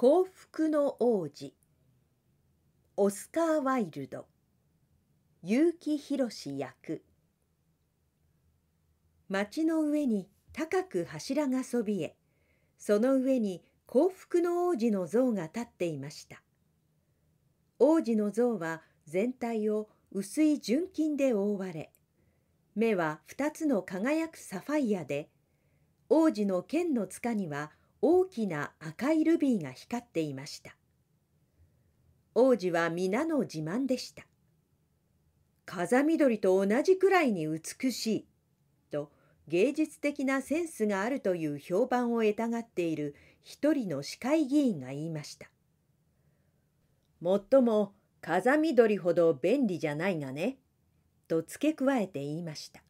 幸福の王子オスカー・ワイルド結城宏役町の上に高く柱がそびえその上に幸福の王子の像が立っていました王子の像は全体を薄い純金で覆われ目は2つの輝くサファイアで王子の剣の塚には大きな赤いルビーが光っていました。王子は皆の自慢でした。風緑と同じくらいに美しいと芸術的なセンスがあるという評判を得たがっている一人の市会議員が言いました。もっとも風緑ほど便利じゃないがねと付け加えて言いました。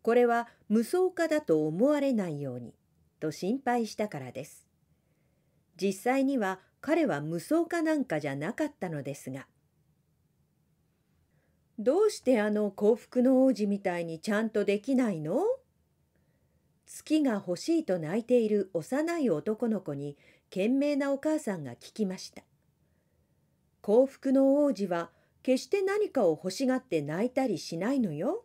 これは無双化だと思われないようにと心配したからです。実際には彼は無双かなんかじゃなかったのですが。どうしてあの幸福の王子みたいにちゃんとできないの月が欲しいと泣いている幼い男の子に賢明なお母さんが聞きました。幸福の王子は決して何かを欲しがって泣いたりしないのよ。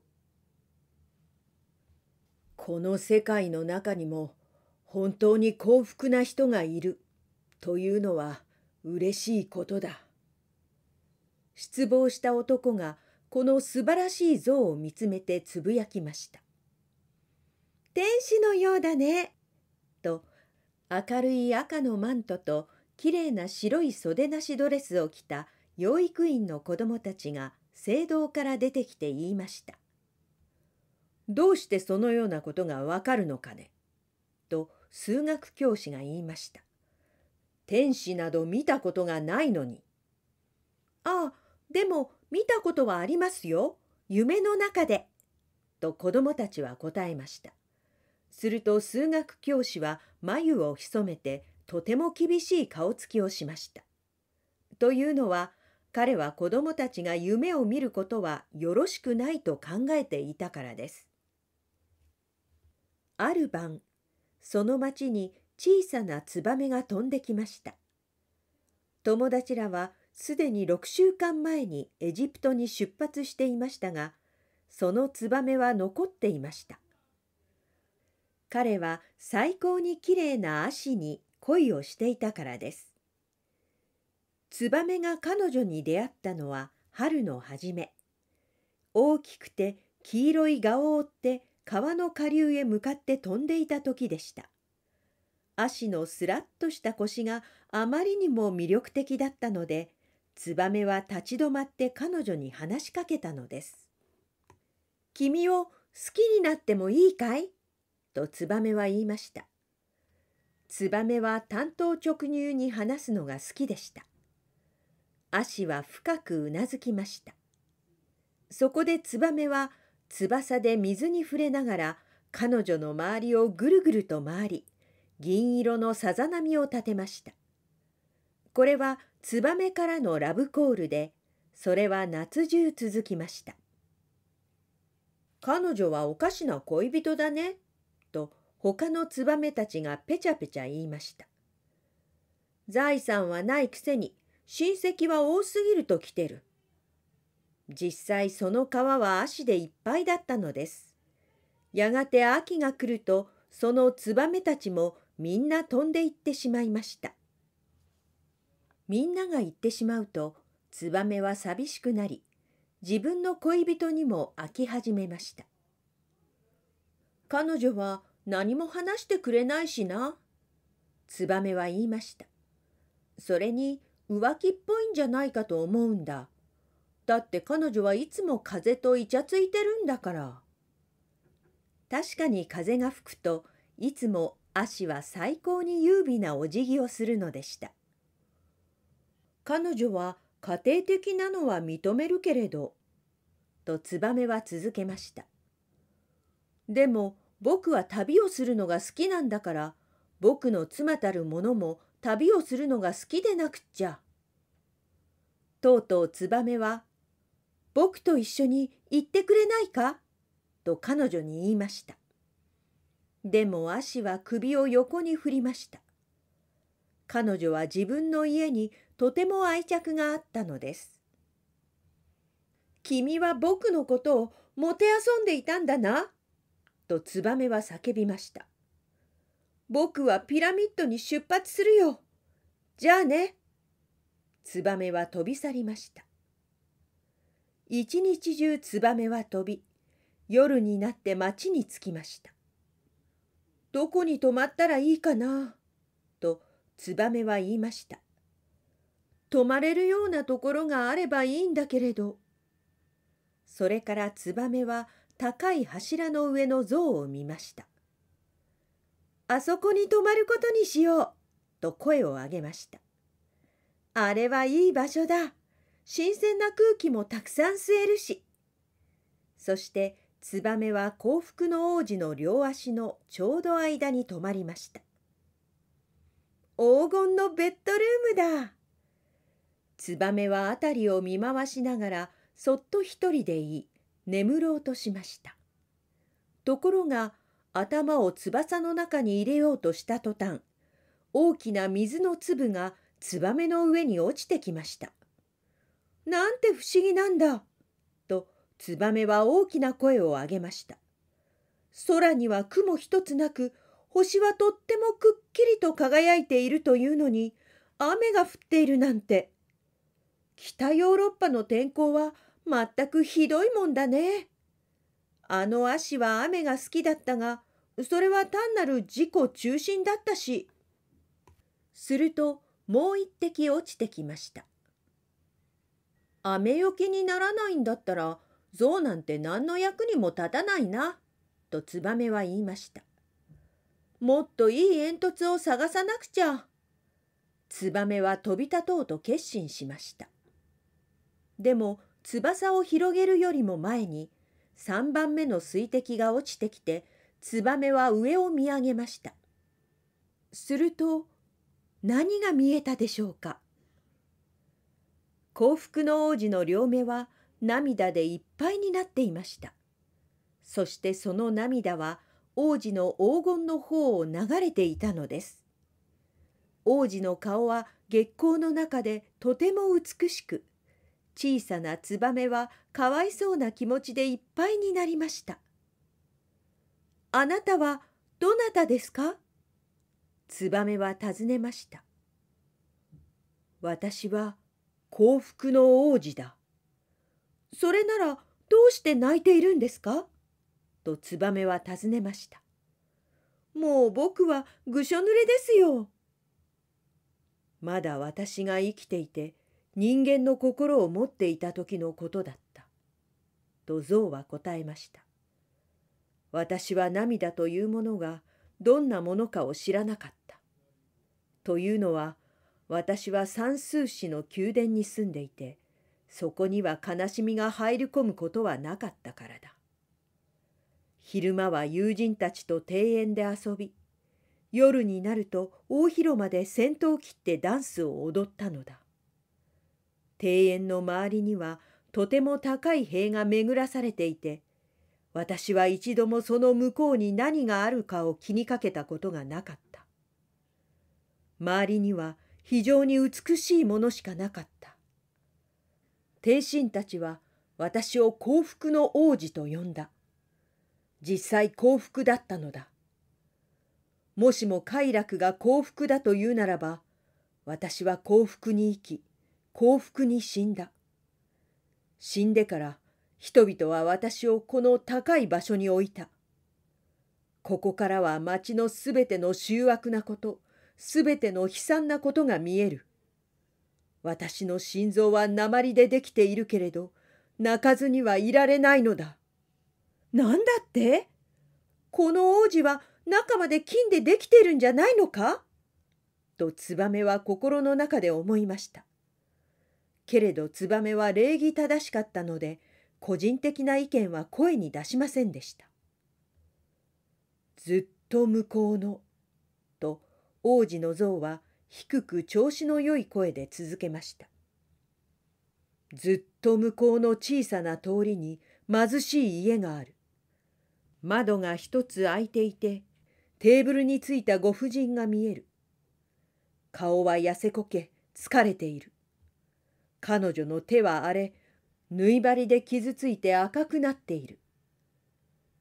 この世界の中にも本当に幸福な人がいるというのは嬉しいことだ。失望した男がこの素晴らしい像を見つめてつぶやきました。天使のようだね。と明るい赤のマントときれいな白い袖なしドレスを着た養育院の子供たちが聖堂から出てきて言いました。どうしてそのようなことがわかるのかね。数学教師が言いました。天使など見たことがないのに。ああ、でも見たことはありますよ。夢の中で。と子供たちは答えました。すると数学教師は眉を潜めてとても厳しい顔つきをしました。というのは彼は子供たちが夢を見ることはよろしくないと考えていたからです。ある晩その町に小さなツバメが飛んできました。友達らはすでに6週間前にエジプトに出発していましたが、そのツバメは残っていました。彼は最高にきれいな足に恋をしていたからです。ツバメが彼女に出会ったのは春の初め。大きくて黄色い顔を追って川の下流へ向かって飛んでいた時でした足のすらっとした腰があまりにも魅力的だったのでツバメは立ち止まって彼女に話しかけたのです「君を好きになってもいいかい?」とツバメは言いましたツバメは単刀直入に話すのが好きでした足は深くうなずきましたそこでツバメは翼で水に触れながら彼女の周りをぐるぐると回り銀色のさざ波を立てましたこれはツバメからのラブコールでそれは夏中続きました彼女はおかしな恋人だねと他のツバメたちがペチャペチャ言いました財産はないくせに親戚は多すぎると来てる実際その川は足でいっぱいだったのです。やがて秋が来るとそのツバメたちもみんな飛んでいってしまいました。みんなが行ってしまうとツバメは寂しくなり自分の恋人にも飽き始めました。彼女は何も話してくれないしな。ツバメは言いました。それに浮気っぽいんじゃないかと思うんだ。だって彼女はいつも風とイチャついてるんだから。確かに風が吹くといつも足は最高に優美なお辞儀をするのでした。彼女は家庭的なのは認めるけれど、とツバメは続けました。でも僕は旅をするのが好きなんだから、僕の妻たる者も旅をするのが好きでなくっちゃ。とうとうツバメは僕と一緒に行ってくれないか?」と彼女に言いました。でも足は首を横に振りました。彼女は自分の家にとても愛着があったのです。君は僕のことをもてあそんでいたんだな、とツバメは叫びました。僕はピラミッドに出発するよ。じゃあね。ツバメは飛び去りました。一日中ツバメは飛び夜になって町に着きましたどこに泊まったらいいかなとツバメは言いました泊まれるようなところがあればいいんだけれどそれからツバメは高い柱の上の像を見ましたあそこに泊まることにしようと声を上げましたあれはいい場所だ新鮮な空気もたくさん吸えるし。そしてツバメは幸福の王子の両足のちょうど間に止まりました。黄金のベッドルームだツバメは辺りを見回しながらそっと一人でいい眠ろうとしました。ところが頭を翼の中に入れようとした途端大きな水の粒がツバメの上に落ちてきました。なんて不思議なんだ。とツバメは大きな声を上げました。空には雲一つなく星はとってもくっきりと輝いているというのに雨が降っているなんて北ヨーロッパの天候は全くひどいもんだね。あの足は雨が好きだったがそれは単なる自己中心だったし。するともう一滴落ちてきました。雨よけにならないんだったら象なんて何の役にも立たないな」とツバメは言いました。もっといい煙突を探さなくちゃ。ツバメは飛び立とうと決心しました。でも翼を広げるよりも前に3番目の水滴が落ちてきてツバメは上を見上げました。すると何が見えたでしょうか幸福の王子の両目は涙でいっぱいになっていました。そしてその涙は王子の黄金の方を流れていたのです。王子の顔は月光の中でとても美しく、小さなツバメはかわいそうな気持ちでいっぱいになりました。あなたはどなたですかツバメは尋ねました。私は幸福の王子だ。それならどうして泣いているんですかとツバメは尋ねました。もう僕はぐしょ濡れですよ。まだ私が生きていて人間の心を持っていた時のことだった。と象は答えました。私は涙というものがどんなものかを知らなかった。というのは私は三数市の宮殿に住んでいて、そこには悲しみが入り込むことはなかったからだ。昼間は友人たちと庭園で遊び、夜になると大広間で先頭を切ってダンスを踊ったのだ。庭園の周りにはとても高い塀が巡らされていて、私は一度もその向こうに何があるかを気にかけたことがなかった。周りには非常に美しいものしかなかった。帝神たちは私を幸福の王子と呼んだ。実際幸福だったのだ。もしも快楽が幸福だというならば、私は幸福に生き、幸福に死んだ。死んでから人々は私をこの高い場所に置いた。ここからは町のすべての醜悪なこと、すべての悲惨なことが見える。私の心臓は鉛でできているけれど、泣かずにはいられないのだ。なんだってこの王子は中まで金でできてるんじゃないのかとツバメは心の中で思いました。けれどツバメは礼儀正しかったので、個人的な意見は声に出しませんでした。ずっと向こうの王子の像は低く調子のよい声で続けましたずっと向こうの小さな通りに貧しい家がある窓が一つ開いていてテーブルについたご婦人が見える顔は痩せこけ疲れている彼女の手は荒れ縫い針で傷ついて赤くなっている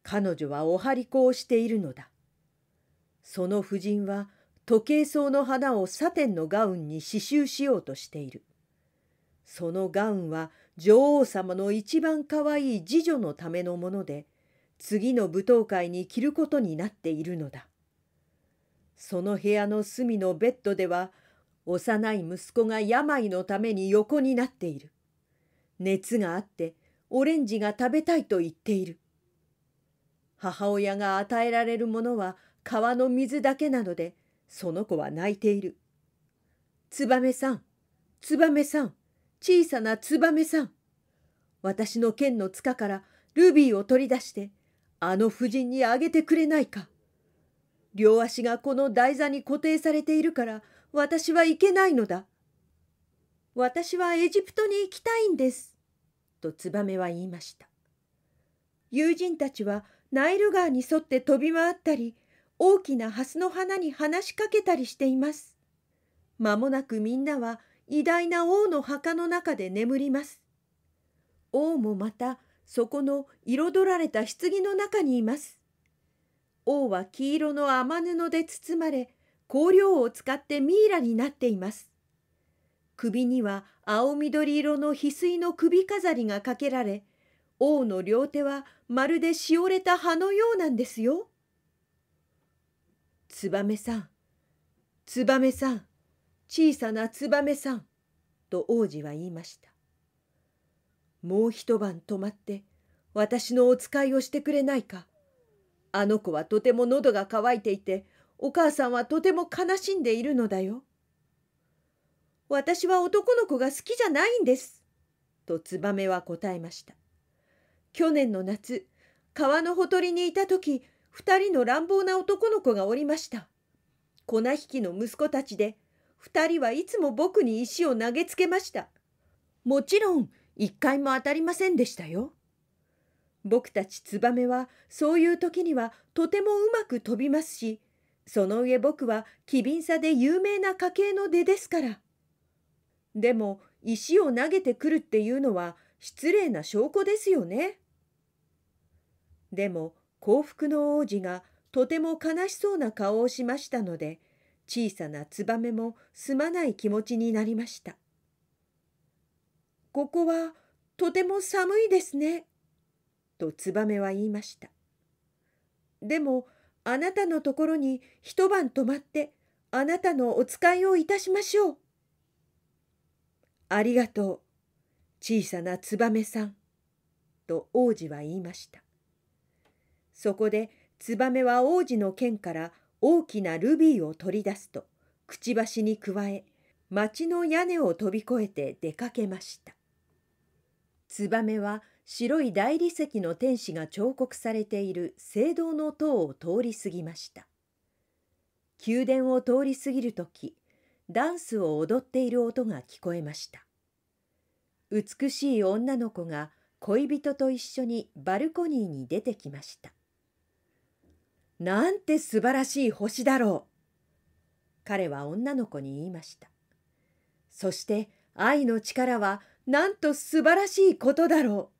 彼女はお張り子をしているのだその婦人は時計草の花をサテンのガウンに刺繍しようとしている。そのガウンは女王様の一番かわいい次女のためのもので、次の舞踏会に着ることになっているのだ。その部屋の隅のベッドでは、幼い息子が病のために横になっている。熱があって、オレンジが食べたいと言っている。母親が与えられるものは川の水だけなので、その子は泣いている。ツバメさん、ツバメさん、小さなツバメさん。私の剣の塚からルビーを取り出して、あの夫人にあげてくれないか。両足がこの台座に固定されているから、私は行けないのだ。私はエジプトに行きたいんです。とツバメは言いました。友人たちはナイル川に沿って飛び回ったり、大きな蓮の花に話しかけたりしています。まもなくみんなは偉大な王の墓の中で眠ります。王もまたそこの彩られた棺の中にいます。王は黄色の雨布で包まれ、香料を使ってミイラになっています。首には青緑色の翡翠の首飾りがかけられ、王の両手はまるでしおれた葉のようなんですよ。つばめさんつばめさん小さなつばめさん」と王子は言いましたもう一晩泊まって私のお使いをしてくれないかあの子はとても喉が渇いていてお母さんはとても悲しんでいるのだよ。私は男の子が好きじゃないんです。とツバメは答えました。去年の夏、川のほとりにいた時、2人の乱暴な男の子がおりました。粉引きの息子たちで2人はいつも僕に石を投げつけました。もちろん一回も当たりませんでしたよ。僕たちツバメはそういう時にはとてもうまく飛びますしその上僕は機敏さで有名な家系の出ですから。でも石を投げてくるっていうのは失礼な証拠ですよね。でも幸福の王子がとても悲しそうな顔をしましたので、小さなツバメもすまない気持ちになりました。ここはとても寒いですね。とツバメは言いました。でもあなたのところに一晩泊まってあなたのお使いをいたしましょう。ありがとう、小さなツバメさん。と王子は言いました。そこでツバメは王子の剣から大きなルビーを取り出すとくちばしに加え町の屋根を飛び越えて出かけましたツバメは白い大理石の天使が彫刻されている聖堂の塔を通り過ぎました宮殿を通り過ぎる時ダンスを踊っている音が聞こえました美しい女の子が恋人と一緒にバルコニーに出てきましたなんて素晴らしい星だろう。彼は女の子に言いました。そして愛の力はなんと素晴らしいことだろ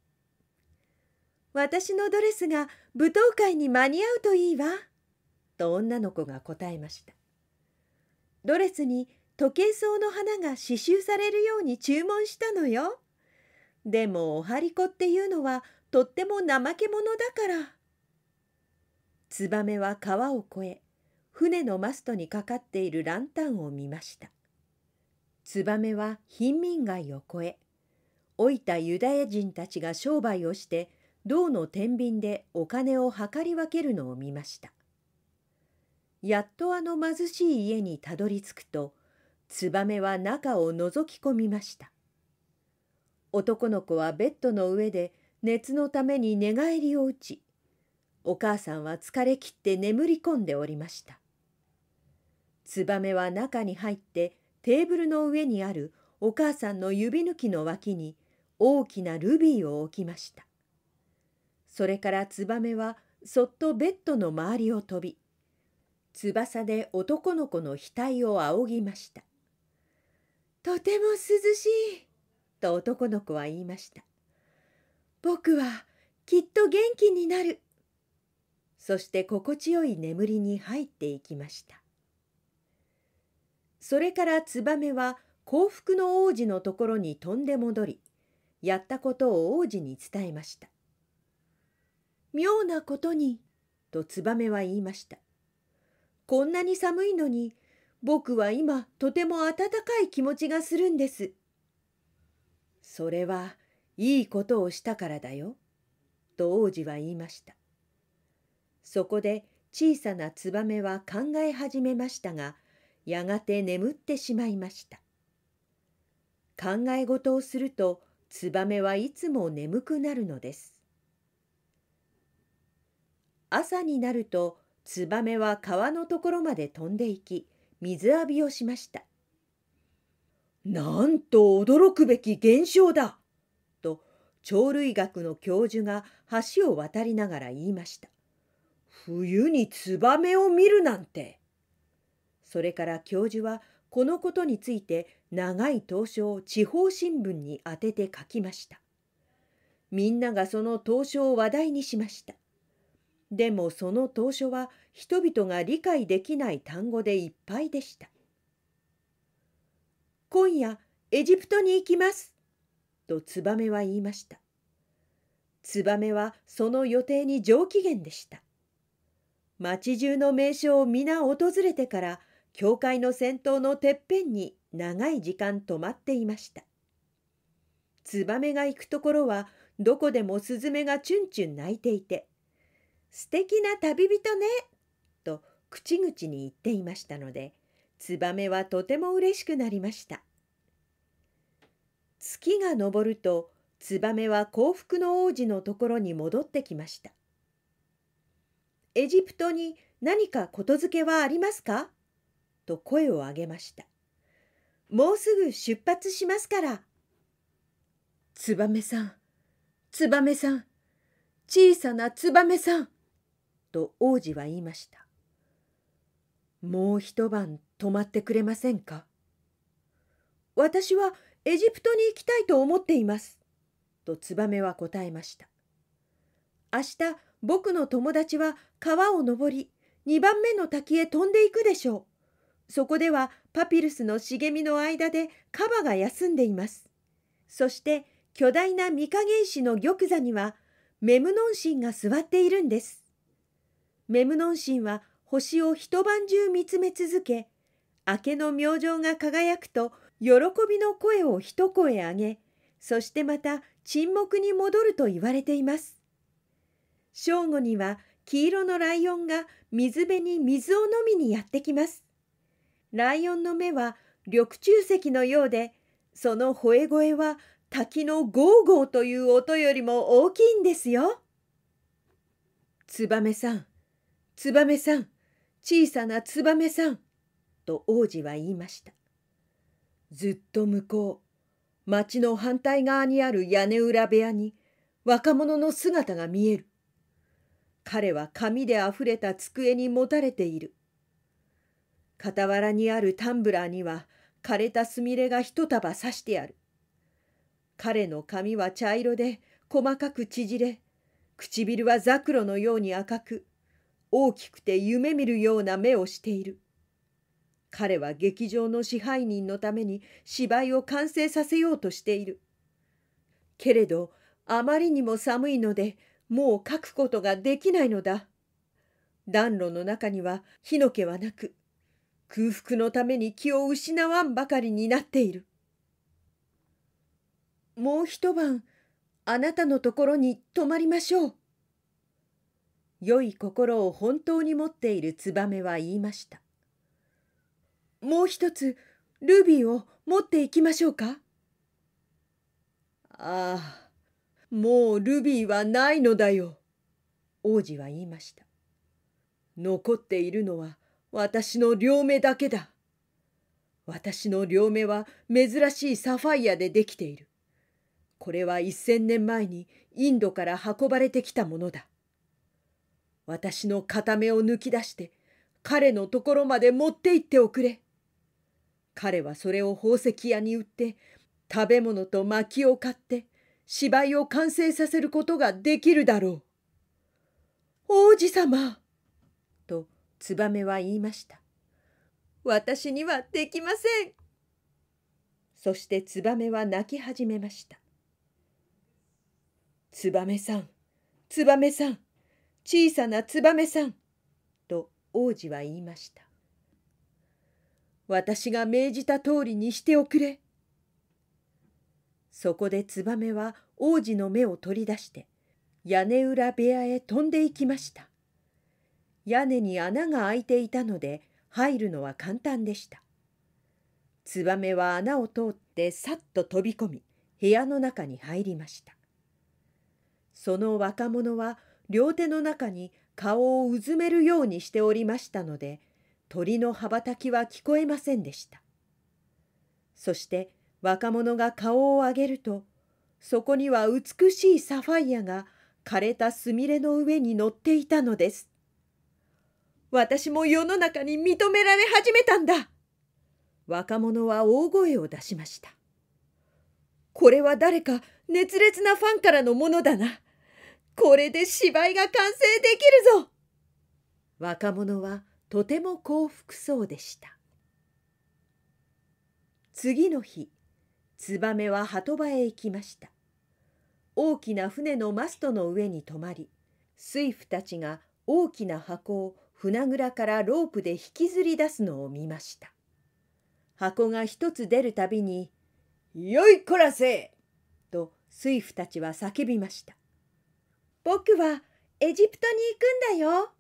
う。私のドレスが舞踏会に間に合うといいわ。と女の子が答えました。ドレスに時計草の花が刺繍されるように注文したのよ。でもおはりこっていうのはとっても怠け者だからツバメは川を越え船のマストにかかっているランタンを見ましたツバメは貧民街を越え老いたユダヤ人たちが商売をして銅の天秤でお金を計り分けるのを見ましたやっとあの貧しい家にたどり着くとツバメは中を覗き込みました男の子はベッドの上で熱のために寝返りを打ちお母さんは疲れきって眠り込んでおりましたツバメは中に入ってテーブルの上にあるお母さんの指抜きの脇に大きなルビーを置きましたそれからツバメはそっとベッドの周りを飛び翼で男の子の額を仰ぎましたとても涼しいと男の子は言いました僕はきっと元気になるそして心地よい眠りに入っていきましたそれからツバメは幸福の王子のところに飛んで戻りやったことを王子に伝えました妙なことにとツバメは言いましたこんなに寒いのに僕は今とても温かい気持ちがするんですそれはいいことをしたからだよと王子は言いましたそこで小さなツバメは考え始めましたが、やがて眠ってしまいました。考え事をすると、ツバメはいつも眠くなるのです。朝になると、ツバメは川のところまで飛んでいき、水浴びをしました。なんと驚くべき現象だと鳥類学の教授が橋を渡りながら言いました。冬にツバメを見るなんて。それから教授はこのことについて長い投書を地方新聞に当てて書きました。みんながその投書を話題にしました。でもその投書は人々が理解できない単語でいっぱいでした。今夜エジプトに行きます。とツバメは言いました。ツバメはその予定に上機嫌でした。町中の名所を皆訪れてから教会の先頭のてっぺんに長い時間止まっていましたツバメが行くところはどこでもスズメがチュンチュン鳴いていて「素敵な旅人ね」と口々に言っていましたのでツバメはとても嬉しくなりました月が昇るとツバメは幸福の王子のところに戻ってきましたエジプトに何かことづけはありますかと声を上げました。もうすぐ出発しますから。ツバメさん、ツバメさん、小さなツバメさん、と王子は言いました。もう一晩泊まってくれませんか私はエジプトに行きたいと思っています。とツバメは答えました。明日僕の友達は川を登り、2番目の滝へ飛んでいくでしょう。そこではパピルスの茂みの間でカバが休んでいます。そして巨大な御影石の玉座にはメムノン神が座っているんです。メムノン神は星を一晩中見つめ続け、明けの明星が輝くと喜びの声を一声上げ、そしてまた沈黙に戻ると言われています。正午には黄色のライオンが水辺に水を飲みにやってきます。ライオンの目は緑柱石のようで、その吠え声は滝のゴーゴーという音よりも大きいんですよ。ツバメさん、ツバメさん、小さなツバメさん、と王子は言いました。ずっと向こう、町の反対側にある屋根裏部屋に若者の姿が見える。彼は紙であふれた机にもたれている。傍らにあるタンブラーには枯れたすみれが一束刺してある。彼の髪は茶色で細かく縮れ、唇はザクロのように赤く、大きくて夢見るような目をしている。彼は劇場の支配人のために芝居を完成させようとしている。けれど、あまりにも寒いので、もう書くことができないのだ。暖炉の中には火の気はなく、空腹のために気を失わんばかりになっている。もう一晩、あなたのところに泊まりましょう。良い心を本当に持っているツバメは言いました。もう一つ、ルビーを持っていきましょうか。ああ。もうルビーはないのだよ。王子は言いました。残っているのは私の両目だけだ。私の両目は珍しいサファイアでできている。これは1,000年前にインドから運ばれてきたものだ。私の片目を抜き出して彼のところまで持って行っておくれ。彼はそれを宝石屋に売って食べ物と薪を買って芝居を完成させることができるだろう。王子様とツバメは言いました。私にはできません。そしてツバメは泣き始めました。ツバメさん、ツバメさん、小さなツバメさん、と王子は言いました。私が命じた通りにしておくれ。そこでツバメは王子の目を取り出して屋根裏部屋へ飛んでいきました屋根に穴が開いていたので入るのは簡単でしたツバメは穴を通ってさっと飛び込み部屋の中に入りましたその若者は両手の中に顔をうずめるようにしておりましたので鳥の羽ばたきは聞こえませんでしたそして若者が顔を上げるとそこには美しいサファイアが枯れたすみれの上に乗っていたのです。私も世の中に認められ始めたんだ若者は大声を出しました。これは誰か熱烈なファンからのものだな。これで芝居が完成できるぞ若者はとても幸福そうでした。次の日ツバメは波止場へ行きました。大きな船のマストの上に止まり、水夫たちが大きな箱を船蔵からロープで引きずり出すのを見ました。箱が一つ出るたびに、よいこらせと水夫たちは叫びました。僕はエジプトに行くんだよ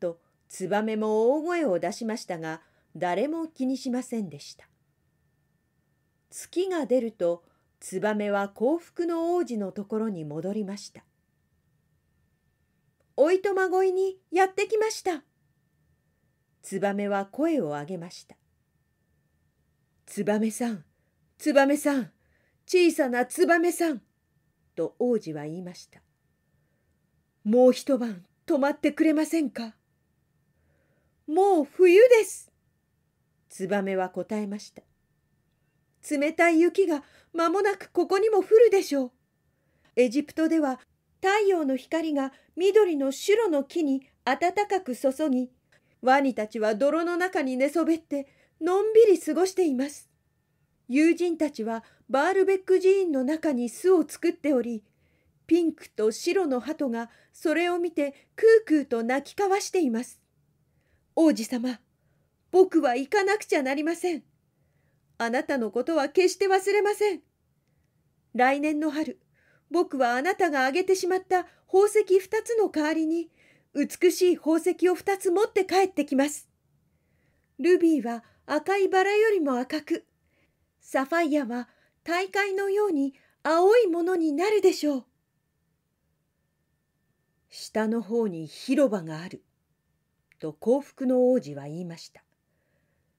とツバメも大声を出しましたが、誰も気にしませんでした。月が出るとツバメは幸福の王子のところに戻りました。おいとまごいにやってきました。ツバメは声を上げました。ツバメさん、ツバメさん、小さなツバメさん、と王子は言いました。もう一晩泊まってくれませんかもう冬です。ツバメは答えました。冷たい雪が間もなくここにも降るでしょう。エジプトでは太陽の光が緑の白の木に暖かく注ぎ、ワニたちは泥の中に寝そべってのんびり過ごしています。友人たちはバールベック寺院の中に巣を作っており、ピンクと白の鳩がそれを見てクークーと泣き交わしています。王子様、僕は行かなくちゃなりません。あなたのことは決して忘れません。来年の春、僕はあなたがあげてしまった宝石2つの代わりに、美しい宝石を2つ持って帰ってきます。ルビーは赤いバラよりも赤く、サファイアは大海のように青いものになるでしょう。下の方に広場がある、と幸福の王子は言いました。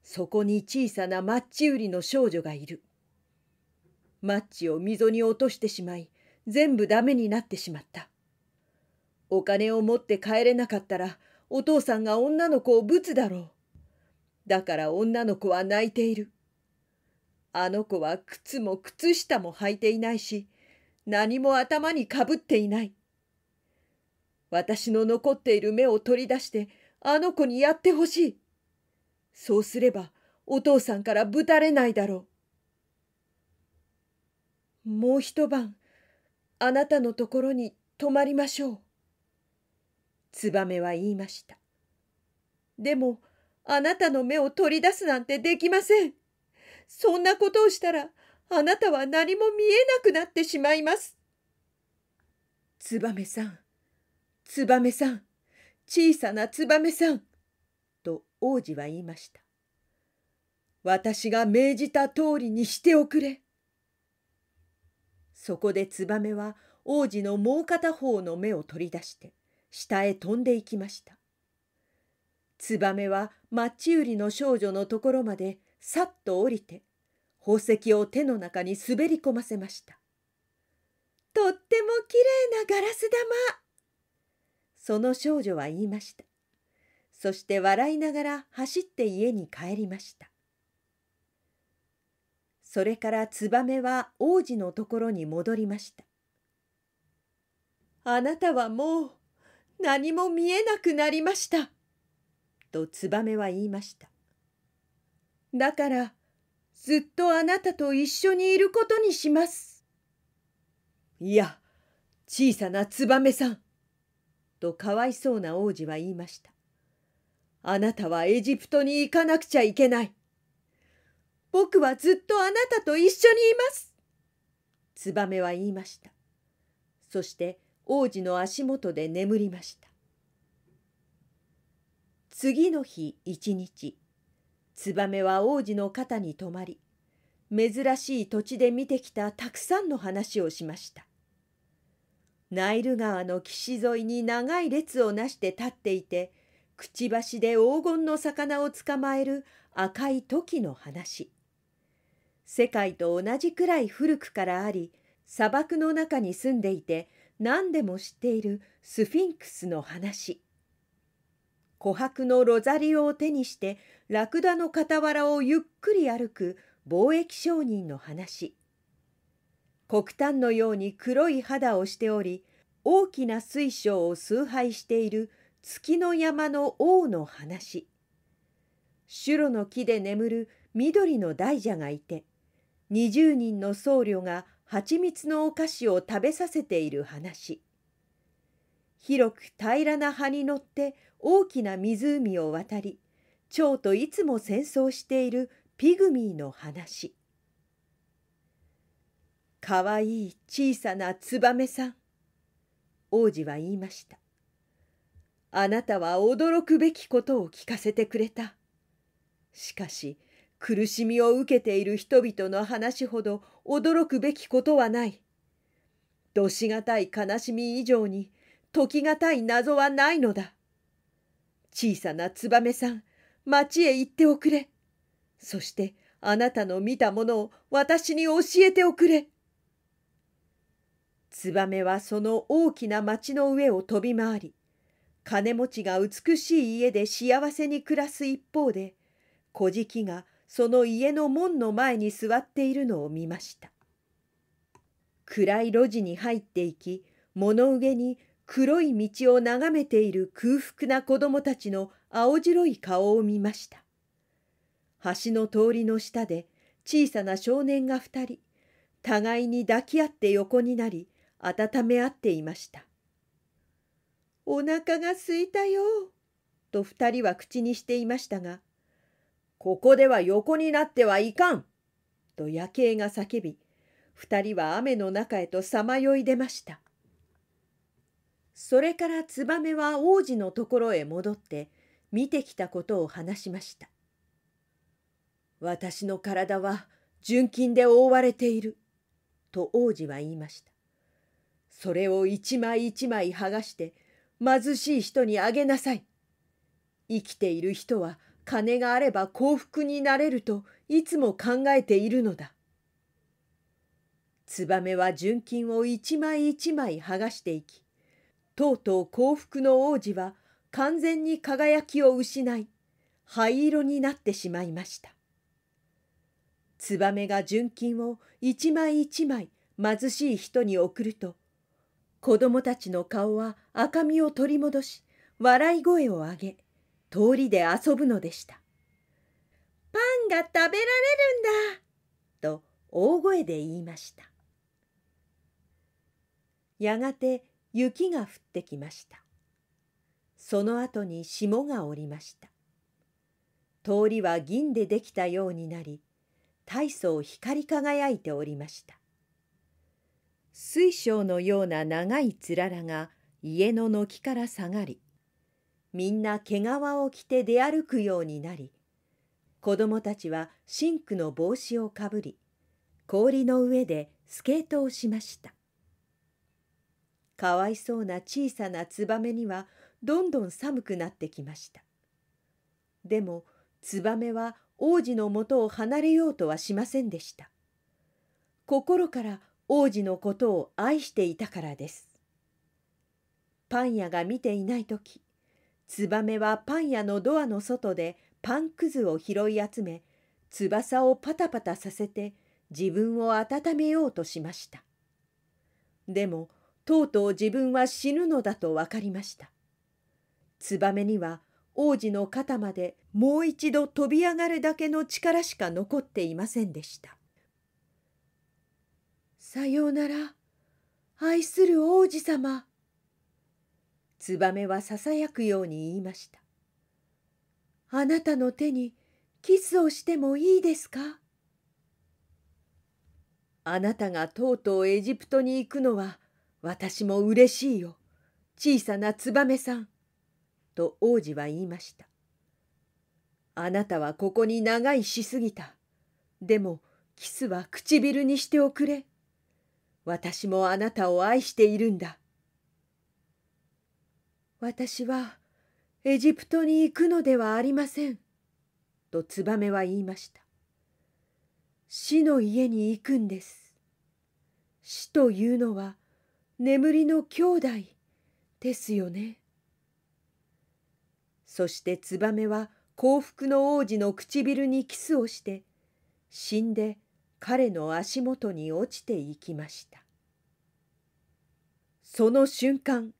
そこに小さなマッチ売りの少女がいる。マッチを溝に落としてしまい、全部ダメになってしまった。お金を持って帰れなかったら、お父さんが女の子をぶつだろう。だから女の子は泣いている。あの子は靴も靴下も履いていないし、何も頭にかぶっていない。私の残っている目を取り出して、あの子にやってほしい。そうすればお父さんからぶたれないだろう。もう一晩あなたのところに泊まりましょう。ツバメは言いました。でもあなたの目を取り出すなんてできません。そんなことをしたらあなたは何も見えなくなってしまいます。ツバメさん、ツバメさん、小さなツバメさん。王子は言いました。私が命じた通りにしておくれ。そこでツバメは王子のもう片方の目を取り出して下へ飛んでいきました。ツバメはマッチ売りの少女のところまでさっと降りて宝石を手の中に滑り込ませました。とってもきれいなガラス玉その少女は言いました。そして笑いながら走って家に帰りましたそれからツバメは王子のところに戻りましたあなたはもう何も見えなくなりました」とツバメは言いました「だからずっとあなたと一緒にいることにします」「いや小さなツバメさん」とかわいそうな王子は言いましたあなたはエジプトに行かなくちゃいけない。僕はずっとあなたと一緒にいます。ツバメは言いました。そして王子の足元で眠りました。次の日一日、ツバメは王子の肩に止まり、珍しい土地で見てきたたくさんの話をしました。ナイル川の岸沿いに長い列をなして立っていて、くちばしで黄金の魚を捕まえる赤いトキの話世界と同じくらい古くからあり砂漠の中に住んでいて何でも知っているスフィンクスの話琥珀のロザリオを手にしてラクダの傍らをゆっくり歩く貿易商人の話黒炭のように黒い肌をしており大きな水晶を崇拝している月の山の王の話白の木で眠る緑の大蛇がいて20人の僧侶が蜂蜜のお菓子を食べさせている話広く平らな葉に乗って大きな湖を渡り蝶といつも戦争しているピグミーの話かわいい小さなツバメさん王子は言いましたあなたは驚くべきことを聞かせてくれた。しかし苦しみを受けている人々の話ほど驚くべきことはない。どしがたい悲しみ以上に解きがたい謎はないのだ。小さなツバメさん、町へ行っておくれ。そしてあなたの見たものを私に教えておくれ。ツバメはその大きな町の上を飛び回り、金持ちが美しい家で幸せに暮らす一方で小じがその家の門の前に座っているのを見ました暗い路地に入っていき物上に黒い道を眺めている空腹な子供たちの青白い顔を見ました橋の通りの下で小さな少年が2人互いに抱き合って横になり温め合っていましたお腹がすいたよ。と二人は口にしていましたが、ここでは横になってはいかんと夜景が叫び、二人は雨の中へとさまよい出ました。それからツバメは王子のところへ戻って見てきたことを話しました。私の体は純金で覆われている。と王子は言いました。それを一枚一枚剥がして貧しい人にあげなさい。生きている人は金があれば幸福になれるといつも考えているのだ。ツバメは純金を一枚一枚剥がしていき、とうとう幸福の王子は完全に輝きを失い、灰色になってしまいました。ツバメが純金を一枚一枚貧しい人に送ると、子供たちの顔は赤みを取り戻し笑い声を上げ通りで遊ぶのでしたパンが食べられるんだと大声で言いましたやがて雪が降ってきましたその後に霜が降りました通りは銀でできたようになり大層光り輝いておりました水晶のような長いつららが家の軒から下がりみんな毛皮を着て出歩くようになり子供たちはシンクの帽子をかぶり氷の上でスケートをしましたかわいそうな小さなツバメにはどんどん寒くなってきましたでもツバメは王子のもとを離れようとはしませんでした心から王子のことを愛していたからです。パン屋が見ていない時ツバメはパン屋のドアの外でパンくずを拾い集め翼をパタパタさせて自分を温めようとしました。でもとうとう自分は死ぬのだと分かりました。ツバメには王子の肩までもう一度飛び上がるだけの力しか残っていませんでした。さようなら、愛する王子様。ツバメはささやくように言いました。あなたの手にキスをしてもいいですかあなたがとうとうエジプトに行くのは私も嬉しいよ。小さなツバメさん。と王子は言いました。あなたはここに長いしすぎた。でもキスは唇にしておくれ。私もあなたを愛しているんだ。私はエジプトに行くのではありません。とツバメは言いました。死の家に行くんです。死というのは眠りの兄弟ですよね。そしてツバメは幸福の王子の唇にキスをして死んで彼の足元に落ちていきましたその瞬間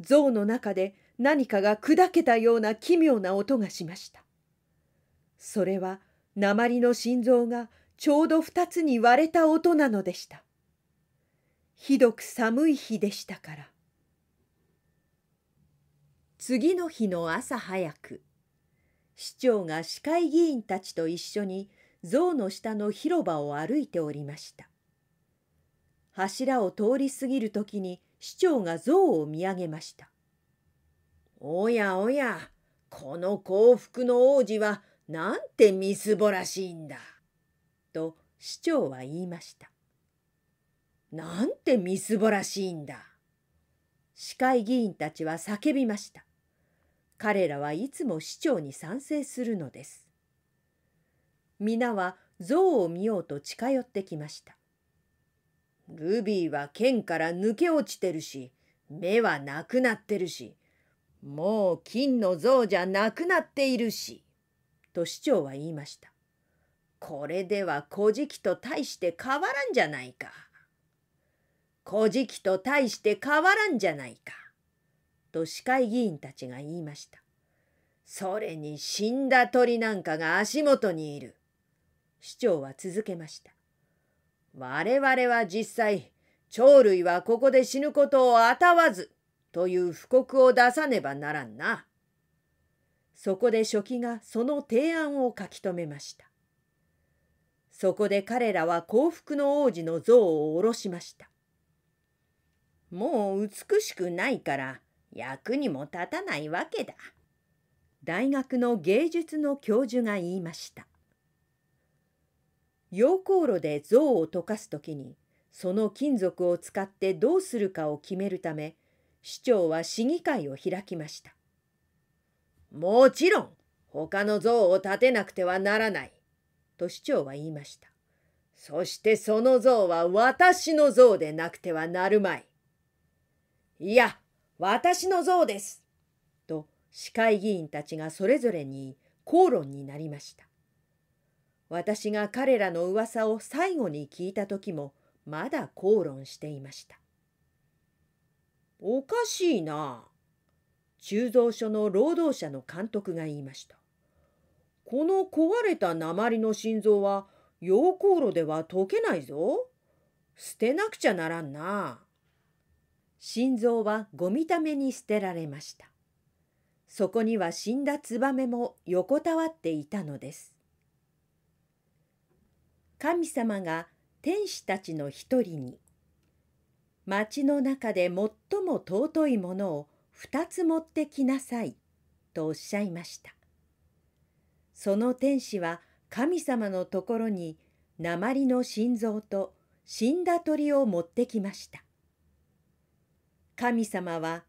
像の中で何かが砕けたような奇妙な音がしましたそれは鉛の心臓がちょうど2つに割れた音なのでしたひどく寒い日でしたから次の日の朝早く市長が市会議員たちと一緒に像の下の広場を歩いておりました柱を通り過ぎる時に市長が像を見上げましたおやおやこの幸福の王子はなんてみすぼらしいんだ」と市長は言いました「なんてみすぼらしいんだ」市会議員たちは叫びました彼らはいつも市長に賛成するのです皆は像を見ようと近寄ってきました。ルビーは剣から抜け落ちてるし、目はなくなってるし、もう金の像じゃなくなっているし、と市長は言いました。これでは古事記と大して変わらんじゃないか。古事記と大して変わらんじゃないか。と市会議員たちが言いました。それに死んだ鳥なんかが足元にいる。市長は続けました。我々は実際、鳥類はここで死ぬことをあたわず、という布告を出さねばならんな。そこで書記がその提案を書き留めました。そこで彼らは幸福の王子の像を下ろしました。もう美しくないから役にも立たないわけだ。大学の芸術の教授が言いました。溶鉱炉で像を溶かす時にその金属を使ってどうするかを決めるため市長は市議会を開きましたもちろん他の像を建てなくてはならないと市長は言いましたそしてその像は私の像でなくてはなるまいいや私の像ですと市会議員たちがそれぞれに口論になりました私が彼らの噂を最後に聞いた時もまだ口論していました。おかしいな。鋳造所の労働者の監督が言いました。この壊れた鉛の心臓は溶鉱炉では溶けないぞ。捨てなくちゃならんな。心臓はゴミために捨てられました。そこには死んだツバメも横たわっていたのです。神様が天使たちの一人に町の中で最も尊いものを二つ持ってきなさいとおっしゃいましたその天使は神様のところに鉛の心臓と死んだ鳥を持ってきました神様は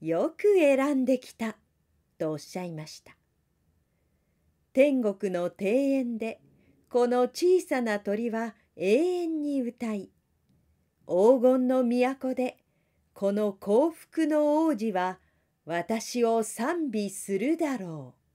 よく選んできたとおっしゃいました天国の庭園でこの小さな鳥は永遠に歌い黄金の都でこの幸福の王子は私を賛美するだろう。